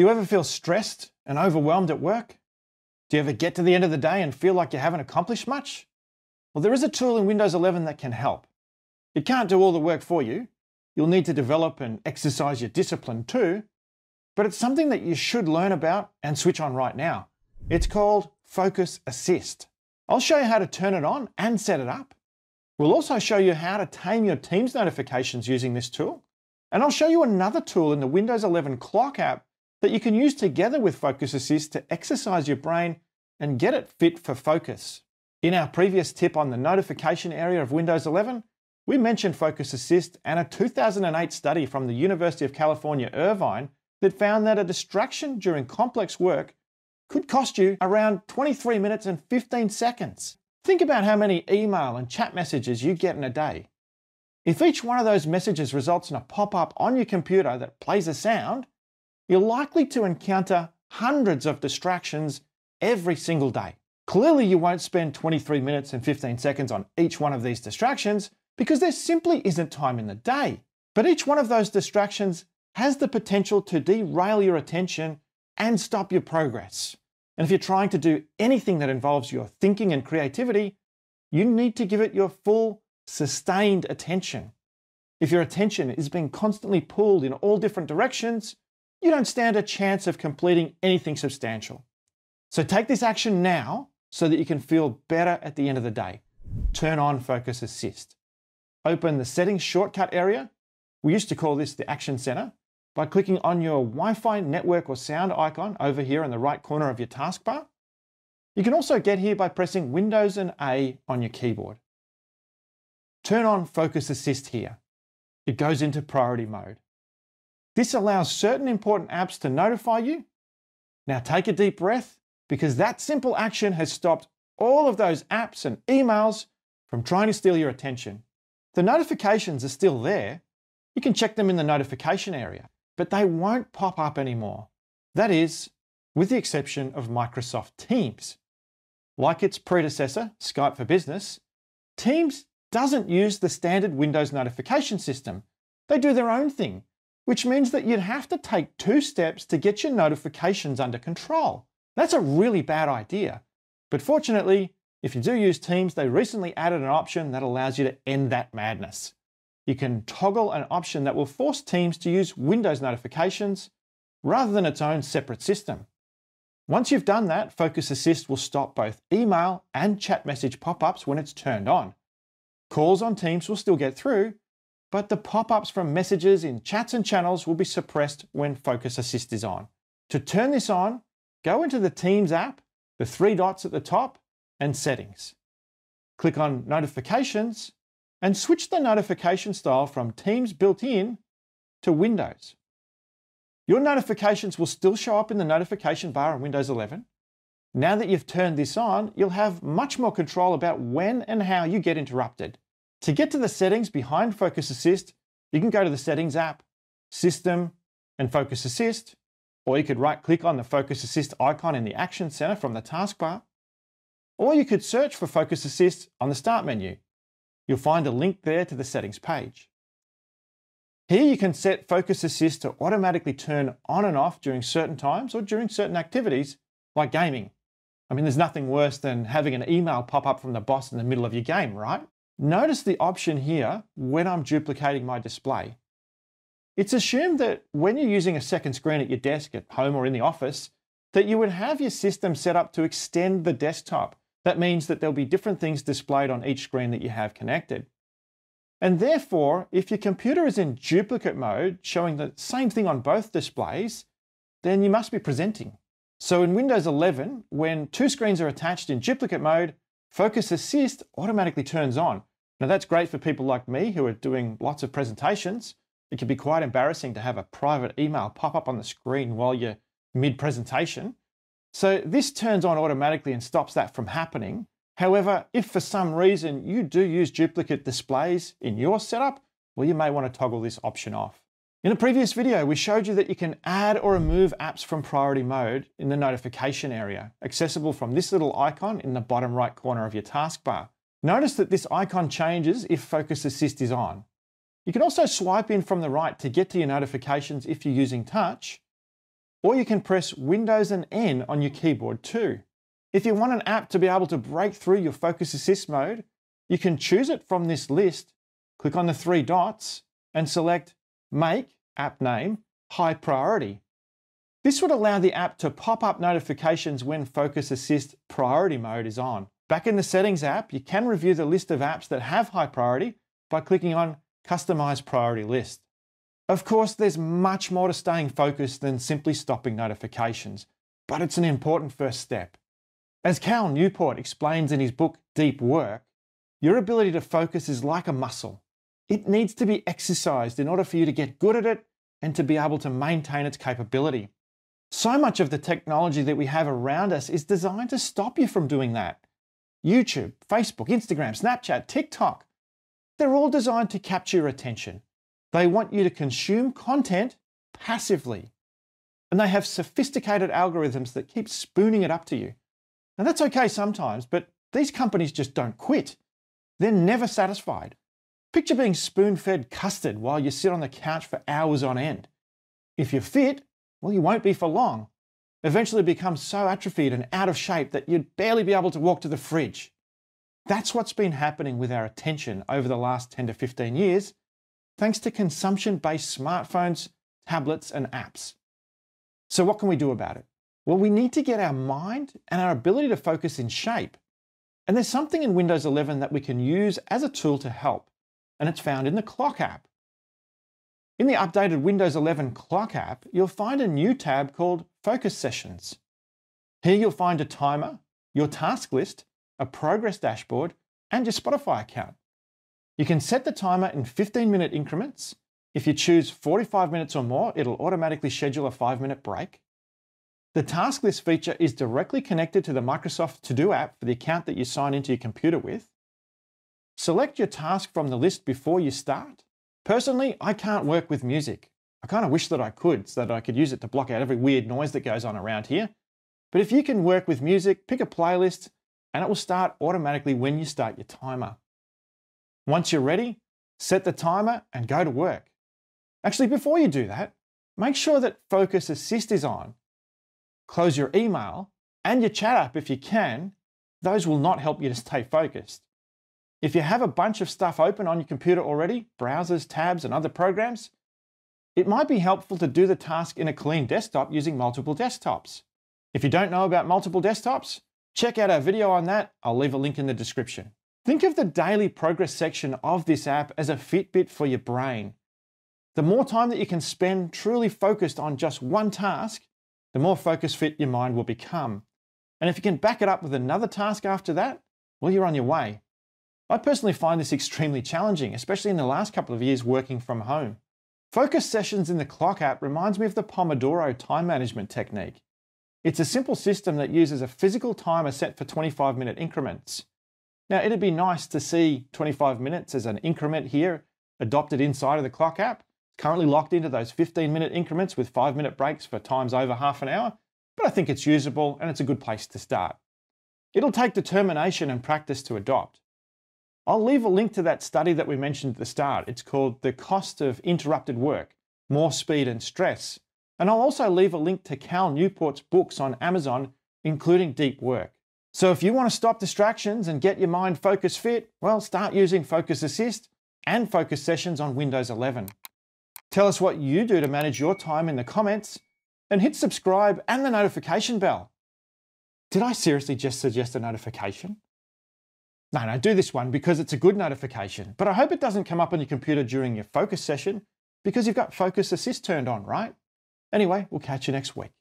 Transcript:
Do you ever feel stressed and overwhelmed at work? Do you ever get to the end of the day and feel like you haven't accomplished much? Well, there is a tool in Windows 11 that can help. It can't do all the work for you. You'll need to develop and exercise your discipline too, but it's something that you should learn about and switch on right now. It's called Focus Assist. I'll show you how to turn it on and set it up. We'll also show you how to tame your team's notifications using this tool. And I'll show you another tool in the Windows 11 Clock app that you can use together with Focus Assist to exercise your brain and get it fit for focus. In our previous tip on the notification area of Windows 11, we mentioned Focus Assist and a 2008 study from the University of California, Irvine, that found that a distraction during complex work could cost you around 23 minutes and 15 seconds. Think about how many email and chat messages you get in a day. If each one of those messages results in a pop up on your computer that plays a sound, you're likely to encounter hundreds of distractions every single day. Clearly, you won't spend 23 minutes and 15 seconds on each one of these distractions because there simply isn't time in the day. But each one of those distractions has the potential to derail your attention and stop your progress. And if you're trying to do anything that involves your thinking and creativity, you need to give it your full, sustained attention. If your attention is being constantly pulled in all different directions, you don't stand a chance of completing anything substantial. So take this action now so that you can feel better at the end of the day. Turn on Focus Assist. Open the Settings shortcut area. We used to call this the Action Center. By clicking on your Wi-Fi network or sound icon over here in the right corner of your taskbar, you can also get here by pressing Windows and A on your keyboard. Turn on Focus Assist here. It goes into priority mode. This allows certain important apps to notify you. Now take a deep breath because that simple action has stopped all of those apps and emails from trying to steal your attention. The notifications are still there. You can check them in the notification area, but they won't pop up anymore. That is, with the exception of Microsoft Teams. Like its predecessor, Skype for Business, Teams doesn't use the standard Windows notification system. They do their own thing which means that you'd have to take two steps to get your notifications under control. That's a really bad idea. But fortunately, if you do use Teams, they recently added an option that allows you to end that madness. You can toggle an option that will force Teams to use Windows notifications rather than its own separate system. Once you've done that, Focus Assist will stop both email and chat message pop ups when it's turned on. Calls on Teams will still get through, but the pop-ups from messages in chats and channels will be suppressed when Focus Assist is on. To turn this on, go into the Teams app, the three dots at the top, and Settings. Click on Notifications, and switch the notification style from Teams built-in to Windows. Your notifications will still show up in the notification bar in Windows 11. Now that you've turned this on, you'll have much more control about when and how you get interrupted. To get to the settings behind Focus Assist, you can go to the Settings app, System, and Focus Assist, or you could right click on the Focus Assist icon in the Action Center from the taskbar, or you could search for Focus Assist on the Start menu. You'll find a link there to the settings page. Here you can set Focus Assist to automatically turn on and off during certain times or during certain activities, like gaming. I mean, there's nothing worse than having an email pop up from the boss in the middle of your game, right? Notice the option here when I'm duplicating my display. It's assumed that when you're using a second screen at your desk, at home or in the office, that you would have your system set up to extend the desktop. That means that there'll be different things displayed on each screen that you have connected. And therefore, if your computer is in duplicate mode, showing the same thing on both displays, then you must be presenting. So in Windows 11, when two screens are attached in duplicate mode, Focus Assist automatically turns on, now, that's great for people like me who are doing lots of presentations. It can be quite embarrassing to have a private email pop up on the screen while you're mid presentation. So, this turns on automatically and stops that from happening. However, if for some reason you do use duplicate displays in your setup, well, you may want to toggle this option off. In a previous video, we showed you that you can add or remove apps from priority mode in the notification area, accessible from this little icon in the bottom right corner of your taskbar. Notice that this icon changes if Focus Assist is on. You can also swipe in from the right to get to your notifications if you're using touch, or you can press Windows and N on your keyboard too. If you want an app to be able to break through your Focus Assist mode, you can choose it from this list, click on the three dots, and select Make App Name High Priority. This would allow the app to pop up notifications when Focus Assist Priority Mode is on. Back in the Settings app, you can review the list of apps that have high priority by clicking on Customize Priority List. Of course, there's much more to staying focused than simply stopping notifications, but it's an important first step. As Cal Newport explains in his book Deep Work, your ability to focus is like a muscle. It needs to be exercised in order for you to get good at it and to be able to maintain its capability. So much of the technology that we have around us is designed to stop you from doing that. YouTube, Facebook, Instagram, Snapchat, TikTok. They're all designed to capture attention. They want you to consume content passively. And they have sophisticated algorithms that keep spooning it up to you. And that's okay sometimes, but these companies just don't quit. They're never satisfied. Picture being spoon fed custard while you sit on the couch for hours on end. If you're fit, well, you won't be for long eventually become so atrophied and out of shape that you'd barely be able to walk to the fridge. That's what's been happening with our attention over the last 10 to 15 years, thanks to consumption based smartphones, tablets, and apps. So, what can we do about it? Well, we need to get our mind and our ability to focus in shape. And there's something in Windows 11 that we can use as a tool to help, and it's found in the Clock app. In the updated Windows 11 Clock app, you'll find a new tab called Focus Sessions. Here you'll find a timer, your task list, a progress dashboard, and your Spotify account. You can set the timer in 15 minute increments. If you choose 45 minutes or more, it'll automatically schedule a 5 minute break. The task list feature is directly connected to the Microsoft To Do app for the account that you sign into your computer with. Select your task from the list before you start. Personally, I can't work with music. I kind of wish that I could, so that I could use it to block out every weird noise that goes on around here. But if you can work with music, pick a playlist, and it will start automatically when you start your timer. Once you're ready, set the timer and go to work. Actually, before you do that, make sure that Focus Assist is on. Close your email and your chat app if you can. Those will not help you to stay focused. If you have a bunch of stuff open on your computer already, browsers, tabs, and other programs, it might be helpful to do the task in a clean desktop using multiple desktops. If you don't know about multiple desktops, check out our video on that. I'll leave a link in the description. Think of the daily progress section of this app as a Fitbit for your brain. The more time that you can spend truly focused on just one task, the more focus fit your mind will become. And if you can back it up with another task after that, well, you're on your way. I personally find this extremely challenging, especially in the last couple of years working from home. Focus sessions in the Clock app reminds me of the Pomodoro time management technique. It's a simple system that uses a physical timer set for 25 minute increments. Now, it'd be nice to see 25 minutes as an increment here adopted inside of the Clock app, currently locked into those 15 minute increments with five minute breaks for times over half an hour, but I think it's usable and it's a good place to start. It'll take determination and practice to adopt. I'll leave a link to that study that we mentioned at the start. It's called The Cost of Interrupted Work More Speed and Stress. And I'll also leave a link to Cal Newport's books on Amazon, including Deep Work. So if you want to stop distractions and get your mind focus fit, well, start using Focus Assist and Focus Sessions on Windows 11. Tell us what you do to manage your time in the comments and hit subscribe and the notification bell. Did I seriously just suggest a notification? No, no, do this one because it's a good notification. But I hope it doesn't come up on your computer during your focus session because you've got Focus Assist turned on, right? Anyway, we'll catch you next week.